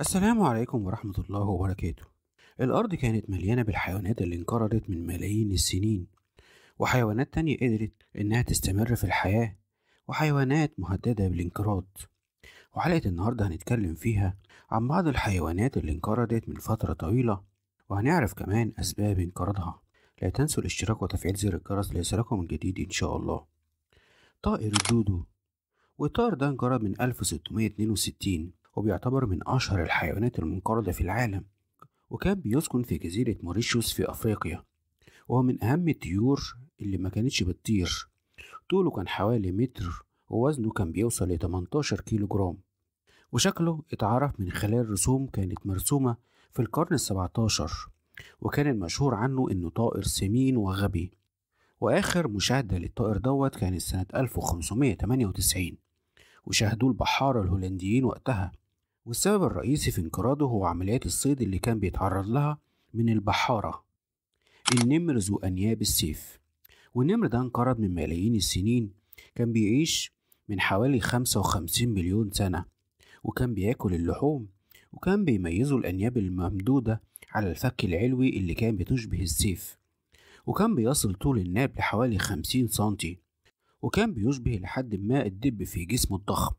السلام عليكم ورحمة الله وبركاته الأرض كانت مليانة بالحيوانات اللي انقرضت من ملايين السنين وحيوانات تانية قدرت إنها تستمر في الحياة وحيوانات مهددة بالانقراض وحلقة النهاردة هنتكلم فيها عن بعض الحيوانات اللي انقرضت من فترة طويلة وهنعرف كمان أسباب انقراضها لا تنسوا الاشتراك وتفعيل زر الجرس ليصلكم الجديد إن شاء الله طائر الدودو والطائر ده انقرض من 1662 وبيعتبر من أشهر الحيوانات المنقرضة في العالم وكان بيسكن في جزيرة موريشيوس في أفريقيا وهو من أهم الطيور اللي ما كانتش بتطير طوله كان حوالي متر ووزنه كان بيوصل ل 18 كيلو جرام وشكله اتعرف من خلال رسوم كانت مرسومة في القرن السبعتاشر وكان المشهور عنه إنه طائر سمين وغبي وآخر مشاهدة للطائر دوت كانت سنة 1598 وشاهدوه البحارة الهولنديين وقتها والسبب الرئيسي في انقراضه هو عمليات الصيد اللي كان بيتعرض لها من البحارة النمر ذو أنياب السيف والنمر ده انقرض من ملايين السنين كان بيعيش من حوالي خمسة وخمسين مليون سنة وكان بياكل اللحوم وكان بيميزه الأنياب الممدودة على الفك العلوي اللي كان بتشبه السيف وكان بيصل طول الناب لحوالي خمسين سنتي وكان بيشبه لحد ما الدب في جسمه الضخم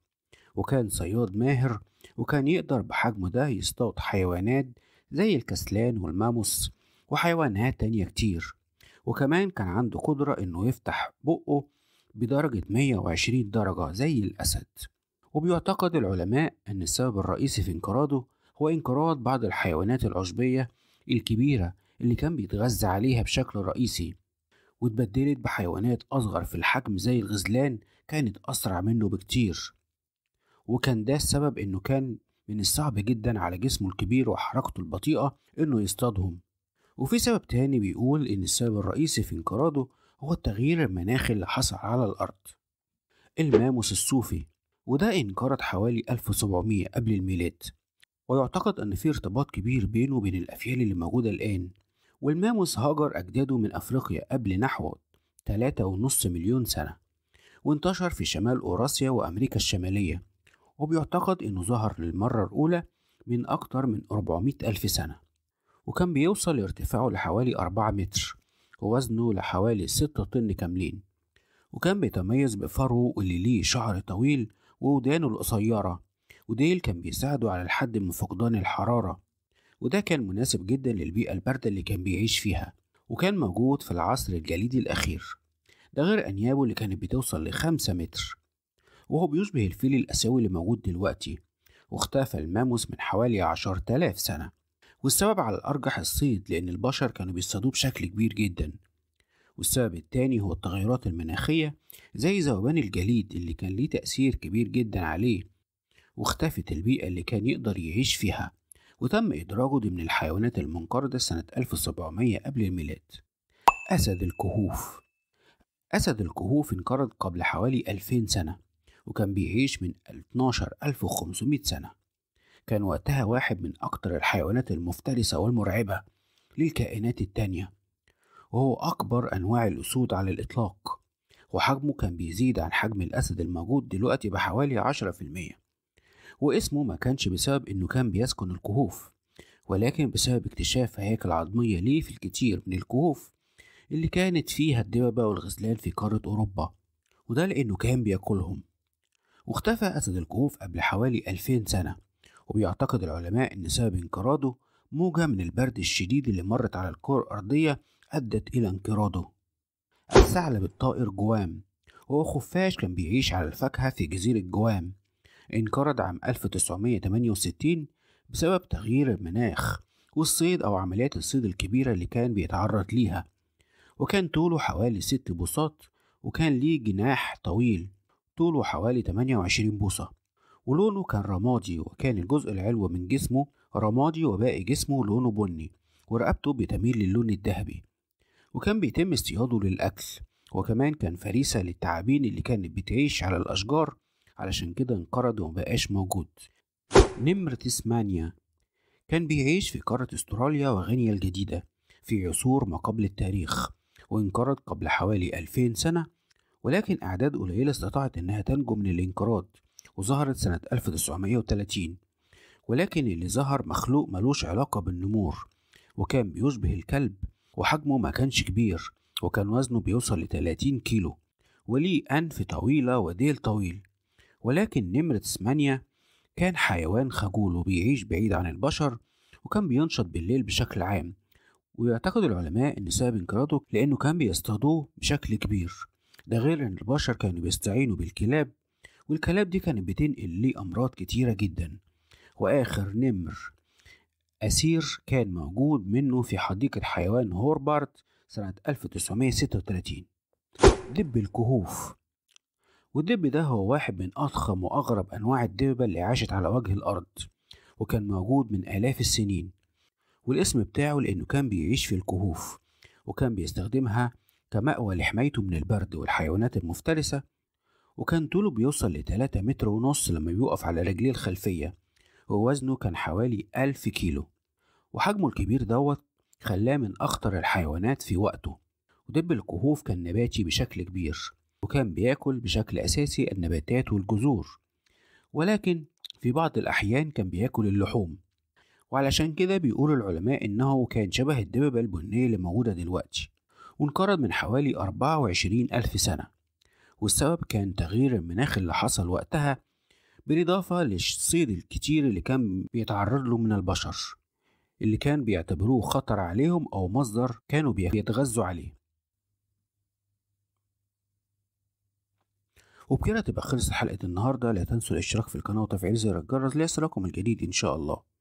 وكان صياد ماهر وكان يقدر بحجمه ده يصطاد حيوانات زي الكسلان والماموس وحيوانات تانية كتير وكمان كان عنده قدرة إنه يفتح بقه بدرجة 120 درجة زي الأسد وبيعتقد العلماء أن السبب الرئيسي في انقراضه هو انقراض بعض الحيوانات العشبية الكبيرة اللي كان بيتغذى عليها بشكل رئيسي واتبدلت بحيوانات أصغر في الحجم زي الغزلان كانت أسرع منه بكتير وكان ده السبب إنه كان من الصعب جدا على جسمه الكبير وحركته البطيئة إنه يصطادهم وفي سبب تاني بيقول إن السبب الرئيسي في انقراضه هو التغيير المناخي اللي حصل على الأرض الماموس الصوفي وده انقرض حوالي 1700 قبل الميلاد ويعتقد أن في ارتباط كبير بينه وبين الأفيال اللي موجودة الآن والماموس هاجر أجداده من أفريقيا قبل نحو 3.5 مليون سنة وانتشر في شمال أوراسيا وأمريكا الشمالية وبيعتقد إنه ظهر للمرة الأولى من أكتر من 400 ألف سنة وكان بيوصل ارتفاعه لحوالي 4 متر ووزنه لحوالي 6 طن كاملين وكان بيتميز بفرو اللي ليه شعر طويل وودانه القصيرة وديل كان بيساعده على الحد من فقدان الحرارة وده كان مناسب جدا للبيئة الباردة اللي كان بيعيش فيها وكان موجود في العصر الجليدي الأخير ده غير أنيابه اللي كانت بتوصل لخمسة متر وهو بيشبه الفيل الآسيوي اللي موجود دلوقتي واختفى الماموس من حوالي تلاف سنة والسبب على الأرجح الصيد لأن البشر كانوا بيصطادوه بشكل كبير جدا والسبب التاني هو التغيرات المناخية زي ذوبان الجليد اللي كان ليه تأثير كبير جدا عليه واختفت البيئة اللي كان يقدر يعيش فيها وتم إدراجه ضمن الحيوانات المنقرضة سنة 1700 قبل الميلاد أسد الكهوف أسد الكهوف انقرض قبل حوالي 2000 سنة وكان بيعيش من 12500 سنة كان وقتها واحد من أكتر الحيوانات المفترسة والمرعبة للكائنات التانية وهو أكبر أنواع الأسود على الإطلاق وحجمه كان بيزيد عن حجم الأسد الموجود دلوقتي بحوالي عشرة في المية واسمه ما كانش بسبب إنه كان بيسكن الكهوف ولكن بسبب اكتشاف هياكل عظمية ليه في الكتير من الكهوف اللي كانت فيها الدببة والغزلان في قارة أوروبا وده لأنه كان بياكلهم واختفى أسد الكهوف قبل حوالي 2000 سنة وبيعتقد العلماء إن سبب انقراضه موجة من البرد الشديد اللي مرت على الكرة الأرضية أدت إلى انقراضه الثعلب الطائر جوام وهو خفاش كان بيعيش على الفاكهة في جزيرة جوام انقرض عام 1968 بسبب تغيير المناخ والصيد أو عمليات الصيد الكبيرة اللي كان بيتعرض ليها وكان طوله حوالي ست بوصات وكان ليه جناح طويل طوله حوالي 28 بوصة ولونه كان رمادي وكان الجزء العلوي من جسمه رمادي وباقي جسمه لونه بني ورقبته بتميل للون الذهبي وكان بيتم اصطياده للأكل وكمان كان فريسة للتعابين اللي كانت بتعيش على الأشجار علشان كده انقرض ومبقاش موجود نمرة تسمانيا كان بيعيش في قارة استراليا وغينيا الجديدة في عصور ما قبل التاريخ وانقرض قبل حوالي 2000 سنة ولكن أعداد قليلة استطاعت أنها تنجو من الانقراض وظهرت سنة 1930 ولكن اللي ظهر مخلوق ملوش علاقة بالنمور وكان بيشبه الكلب وحجمه ما كانش كبير وكان وزنه بيوصل ل 30 كيلو وليه أنف طويلة وديل طويل ولكن نمرة ثمانية كان حيوان خجول وبيعيش بعيد عن البشر وكان بينشط بالليل بشكل عام ويعتقد العلماء إن سبب انقراضه لأنه كان بيصطادوه بشكل كبير ده غير إن البشر كانوا بيستعينوا بالكلاب والكلاب دي كانت بتنقل ليه أمراض كتيرة جدا وآخر نمر أسير كان موجود منه في حديقة حيوان هوربارت سنة 1936 دب الكهوف والدب ده هو واحد من أضخم وأغرب أنواع الدببة اللي عاشت على وجه الأرض وكان موجود من آلاف السنين والاسم بتاعه لأنه كان بيعيش في الكهوف وكان بيستخدمها كمأوى لحمايته من البرد والحيوانات المفترسة وكان طوله بيوصل لتلاتة متر ونص لما بيقف على رجليه الخلفية ووزنه كان حوالي ألف كيلو وحجمه الكبير دوت خلاه من أخطر الحيوانات في وقته ودب الكهوف كان نباتي بشكل كبير وكان بياكل بشكل أساسي النباتات والجذور ولكن في بعض الأحيان كان بياكل اللحوم وعلشان كده بيقول العلماء إنه كان شبه الدببة البنية اللي موجودة دلوقتي وانقرض من حوالي 24 ألف سنة والسبب كان تغيير المناخ اللي حصل وقتها بالإضافة للصيد الكتير اللي كان بيتعرض له من البشر اللي كان بيعتبروه خطر عليهم أو مصدر كانوا بيتغذوا عليه وبكده تبقى خلصت حلقة النهاردة لا تنسوا الاشتراك في القناة وتفعيل زر الجرس ليصلكم الجديد إن شاء الله